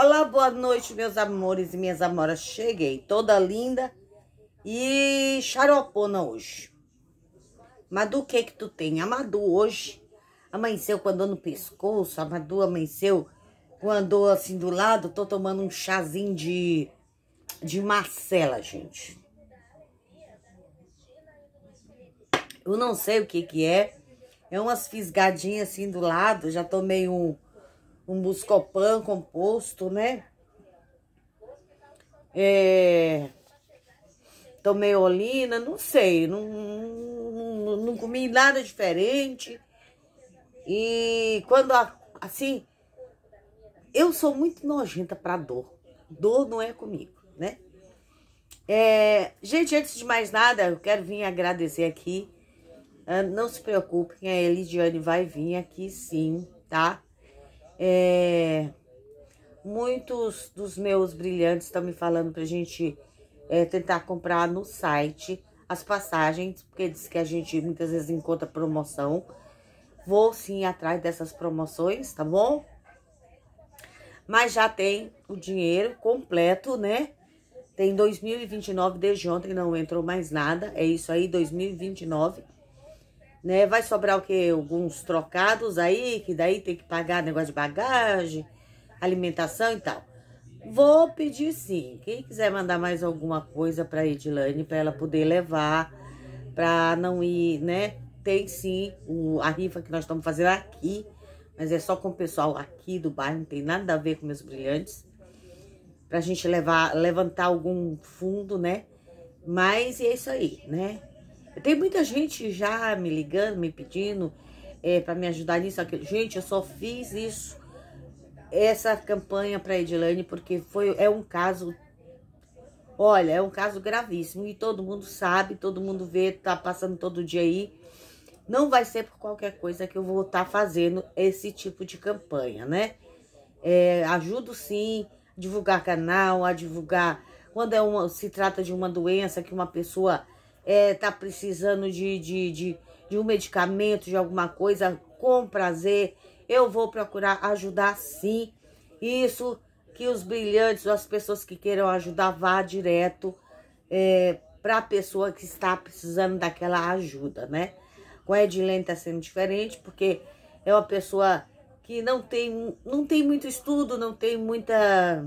Olá, boa noite, meus amores e minhas amoras. Cheguei toda linda e xaropona hoje. Madu, o que que tu tem? A hoje amanheceu com a dor no pescoço, a amanheceu com a dor assim do lado. Tô tomando um chazinho de, de Marcela, gente. Eu não sei o que que é. É umas fisgadinhas assim do lado, já tomei um um buscopan composto, né? É, tomei olina, não sei, não, não, não comi nada diferente. E quando, assim, eu sou muito nojenta para dor. Dor não é comigo, né? É, gente, antes de mais nada, eu quero vir agradecer aqui. Ah, não se preocupem, a Elidiane vai vir aqui sim, tá? É, muitos dos meus brilhantes estão me falando pra gente é, tentar comprar no site as passagens, porque diz que a gente muitas vezes encontra promoção. Vou sim atrás dessas promoções, tá bom? Mas já tem o dinheiro completo, né? Tem 2029 desde ontem, não entrou mais nada. É isso aí, 2029 né? Vai sobrar o quê? Alguns trocados aí, que daí tem que pagar negócio de bagagem, alimentação e tal. Vou pedir sim. Quem quiser mandar mais alguma coisa para Edilane, para ela poder levar, para não ir, né? Tem sim o, a rifa que nós estamos fazendo aqui, mas é só com o pessoal aqui do bairro, não tem nada a ver com meus brilhantes. Pra gente levar, levantar algum fundo, né? Mas é isso aí, né? Tem muita gente já me ligando, me pedindo é, para me ajudar nisso, aquilo. Gente, eu só fiz isso, essa campanha para Edilane, porque foi, é um caso, olha, é um caso gravíssimo. E todo mundo sabe, todo mundo vê, tá passando todo dia aí. Não vai ser por qualquer coisa que eu vou estar tá fazendo esse tipo de campanha, né? É, ajudo sim a divulgar canal, a divulgar... Quando é uma, se trata de uma doença que uma pessoa é, tá precisando de, de, de, de um medicamento, de alguma coisa, com prazer, eu vou procurar ajudar sim. Isso que os brilhantes, as pessoas que queiram ajudar, vá direto é, para a pessoa que está precisando daquela ajuda, né? Com a Edilene está sendo diferente, porque é uma pessoa que não tem, não tem muito estudo, não tem muita,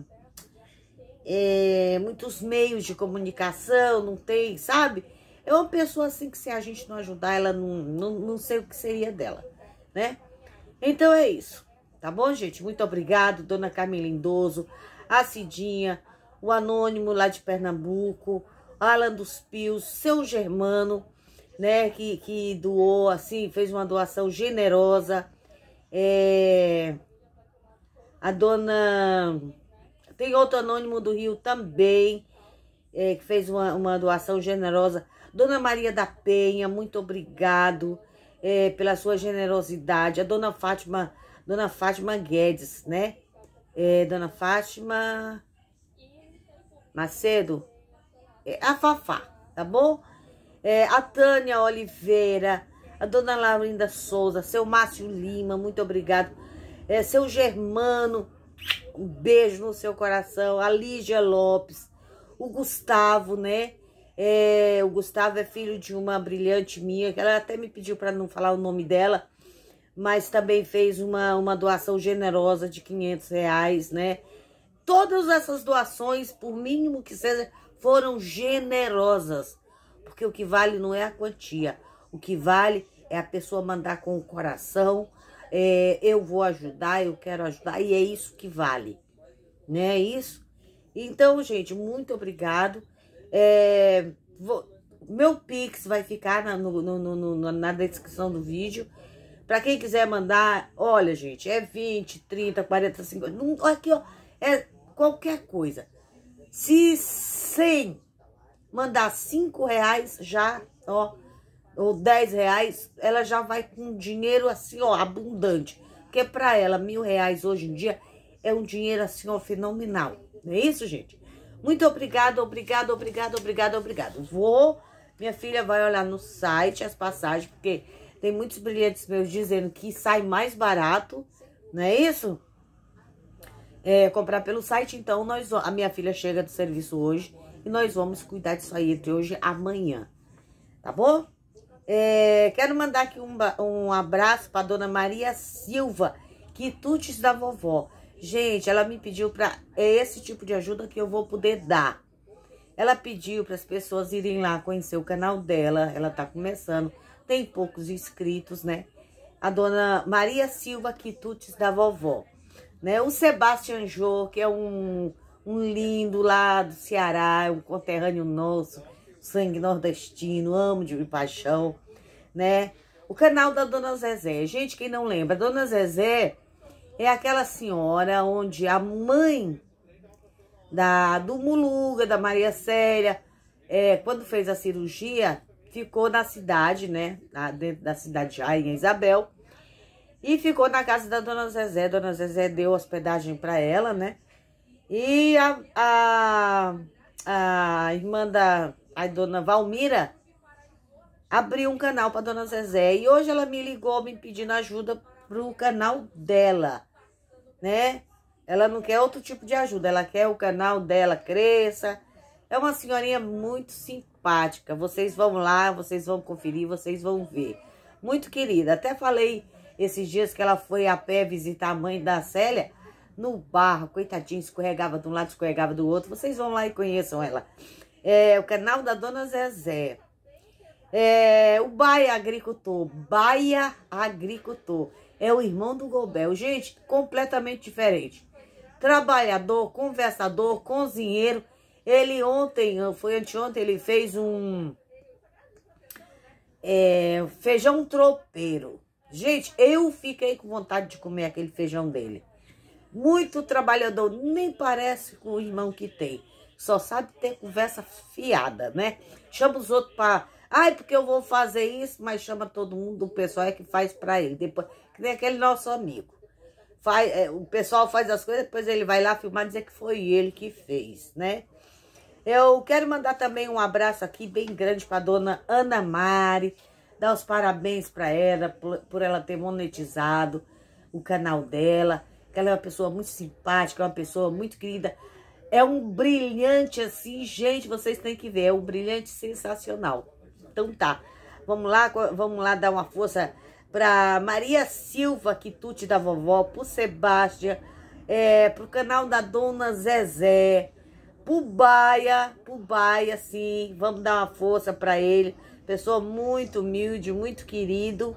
é, muitos meios de comunicação, não tem, sabe? É uma pessoa assim que se a gente não ajudar, ela não, não, não sei o que seria dela, né? Então é isso, tá bom, gente? Muito obrigado, Dona Camila Lindoso, a Cidinha, o Anônimo lá de Pernambuco, Alan dos Pios, seu Germano, né? Que, que doou, assim, fez uma doação generosa. É... A dona... Tem outro anônimo do Rio também, é, que fez uma, uma doação generosa. Dona Maria da Penha, muito obrigado é, pela sua generosidade. A Dona Fátima, Dona Fátima Guedes, né? É, Dona Fátima Macedo, é, a Fafá, tá bom? É, a Tânia Oliveira, a Dona Laurinda Souza, seu Márcio Lima, muito obrigado. É, seu Germano, um beijo no seu coração. A Lígia Lopes, o Gustavo, né? É, o Gustavo é filho de uma brilhante minha, que ela até me pediu para não falar o nome dela, mas também fez uma, uma doação generosa de 500 reais, né? Todas essas doações, por mínimo que seja, foram generosas, porque o que vale não é a quantia, o que vale é a pessoa mandar com o coração, é, eu vou ajudar, eu quero ajudar, e é isso que vale, né? É isso. Então, gente, muito obrigado. É, vou, meu Pix vai ficar na, no, no, no, na descrição do vídeo. Pra quem quiser mandar, olha, gente, é 20, 30, 40, 50. Não, aqui, ó, é qualquer coisa. Se 100 mandar 5 reais, já, ó, ou 10 reais, ela já vai com dinheiro assim, ó, abundante. Porque pra ela, mil reais hoje em dia é um dinheiro assim, ó, fenomenal. Não é isso, gente? Muito obrigado, obrigado, obrigado, obrigado, obrigado. Vou, minha filha vai olhar no site as passagens, porque tem muitos bilhetes meus dizendo que sai mais barato, não é isso? É, comprar pelo site, então nós a minha filha chega do serviço hoje e nós vamos cuidar disso aí entre hoje e amanhã, tá bom? É, quero mandar aqui um, um abraço para dona Maria Silva, quitutes da vovó. Gente, ela me pediu para é esse tipo de ajuda que eu vou poder dar. Ela pediu para as pessoas irem lá conhecer o canal dela. Ela está começando, tem poucos inscritos, né? A dona Maria Silva Quitutes da vovó, né? O Sebastião Jô, que é um, um lindo lá do Ceará, é um conterrâneo nosso, sangue nordestino, amo de paixão, né? O canal da Dona Zezé. Gente, quem não lembra, a Dona Zezé é aquela senhora onde a mãe da, do Muluga, da Maria Célia, é, quando fez a cirurgia, ficou na cidade, né? Na, dentro da cidade de em Isabel. E ficou na casa da Dona Zezé. Dona Zezé deu hospedagem para ela, né? E a, a, a irmã da a Dona Valmira abriu um canal para Dona Zezé. E hoje ela me ligou me pedindo ajuda pro canal dela né? Ela não quer outro tipo de ajuda, ela quer o canal dela cresça. É uma senhorinha muito simpática. Vocês vão lá, vocês vão conferir, vocês vão ver. Muito querida. Até falei esses dias que ela foi a pé visitar a mãe da Célia no barro, coitadinha, escorregava de um lado, escorregava do outro. Vocês vão lá e conheçam ela. É, o canal da Dona Zezé. É, o Baia Agricultor, Baia Agricultor é o irmão do Gobel. Gente, completamente diferente. Trabalhador, conversador, cozinheiro. Ele ontem, ah, foi anteontem, ele fez um é, feijão tropeiro. Gente, eu fiquei com vontade de comer aquele feijão dele. Muito trabalhador, nem parece com o irmão que tem. Só sabe ter conversa fiada, né? Chama os outros para Ai, porque eu vou fazer isso, mas chama todo mundo, o pessoal é que faz para ele. Depois, que nem aquele nosso amigo. Faz, é, o pessoal faz as coisas, depois ele vai lá filmar e dizer que foi ele que fez, né? Eu quero mandar também um abraço aqui bem grande para dona Ana Mari, dar os parabéns para ela por, por ela ter monetizado o canal dela, que ela é uma pessoa muito simpática, é uma pessoa muito querida. É um brilhante assim, gente, vocês têm que ver, é um brilhante sensacional. Então tá. Vamos lá, vamos lá dar uma força para Maria Silva, quitute da vovó, pro Sebastião, é, pro canal da dona Zezé, pro Baia, pro Baia, sim. Vamos dar uma força para ele. Pessoa muito humilde, muito querido.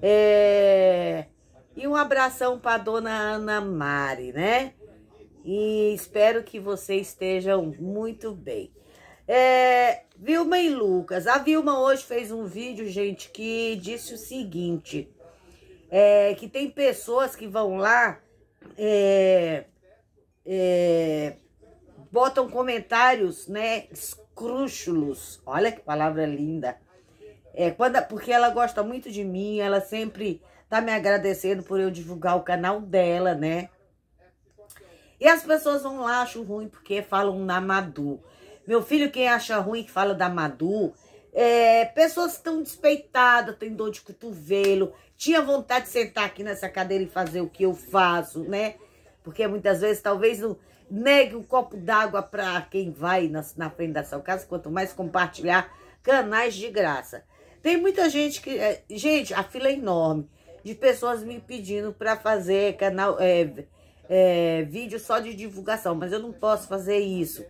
É... E um abração para dona Ana Mari, né? E espero que vocês estejam muito bem. É, Vilma e Lucas. A Vilma hoje fez um vídeo, gente, que disse o seguinte: é, que tem pessoas que vão lá, é, é, botam comentários, né, escrúxulos. Olha que palavra linda. É, quando, porque ela gosta muito de mim, ela sempre tá me agradecendo por eu divulgar o canal dela, né? E as pessoas vão lá, acham ruim porque falam na Madu. Meu filho, quem acha ruim, que fala da Madu, é, pessoas estão despeitadas, têm dor de cotovelo, tinha vontade de sentar aqui nessa cadeira e fazer o que eu faço, né? Porque muitas vezes talvez não negue um copo d'água para quem vai na, na frente da sua casa, quanto mais compartilhar canais de graça. Tem muita gente que. É, gente, a fila é enorme de pessoas me pedindo para fazer canal, é, é, vídeo só de divulgação, mas eu não posso fazer isso.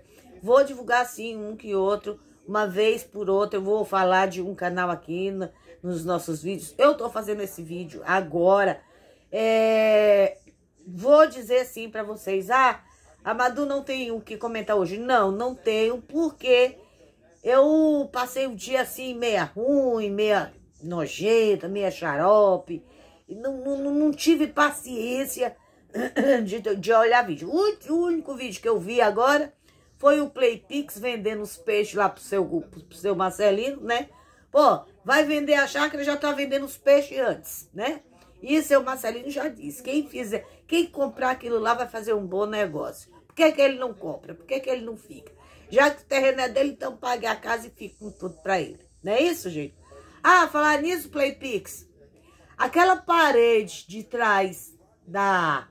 Vou divulgar sim um que outro, uma vez por outra. Eu vou falar de um canal aqui no, nos nossos vídeos. Eu tô fazendo esse vídeo agora. É, vou dizer sim para vocês. Ah, a Madu não tem o que comentar hoje. Não, não tenho, porque eu passei o um dia assim, meia ruim, meia nojenta, meia xarope. Não, não, não tive paciência de, de olhar vídeo. O único vídeo que eu vi agora foi o Playpix vendendo os peixes lá pro seu, pro seu Marcelino, né? Pô, vai vender a chácara, já tá vendendo os peixes antes, né? E o seu Marcelino já disse, quem fizer, quem comprar aquilo lá vai fazer um bom negócio. Por que, que ele não compra? Por que, que ele não fica? Já que o terreno é dele, então pague a casa e fique com tudo para ele. Não é isso, gente? Ah, falar nisso, Playpix. Aquela parede de trás da,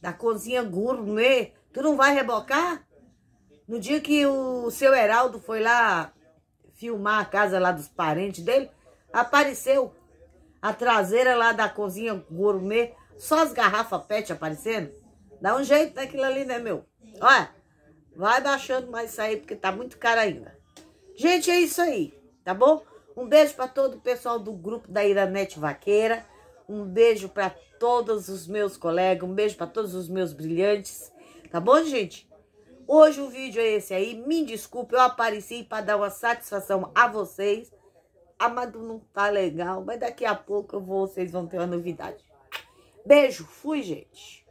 da cozinha gourmet, tu não vai rebocar? No dia que o seu Heraldo foi lá filmar a casa lá dos parentes dele, apareceu a traseira lá da cozinha gourmet, só as garrafas pet aparecendo. Dá um jeito naquilo ali, né, meu? Olha, vai baixando mais isso aí, porque tá muito caro ainda. Gente, é isso aí, tá bom? Um beijo para todo o pessoal do grupo da Iranete Vaqueira. Um beijo para todos os meus colegas. Um beijo para todos os meus brilhantes. Tá bom, gente? Hoje o vídeo é esse aí. Me desculpe, eu apareci para dar uma satisfação a vocês. Amado não tá legal, mas daqui a pouco eu vou, vocês vão ter uma novidade. Beijo, fui, gente.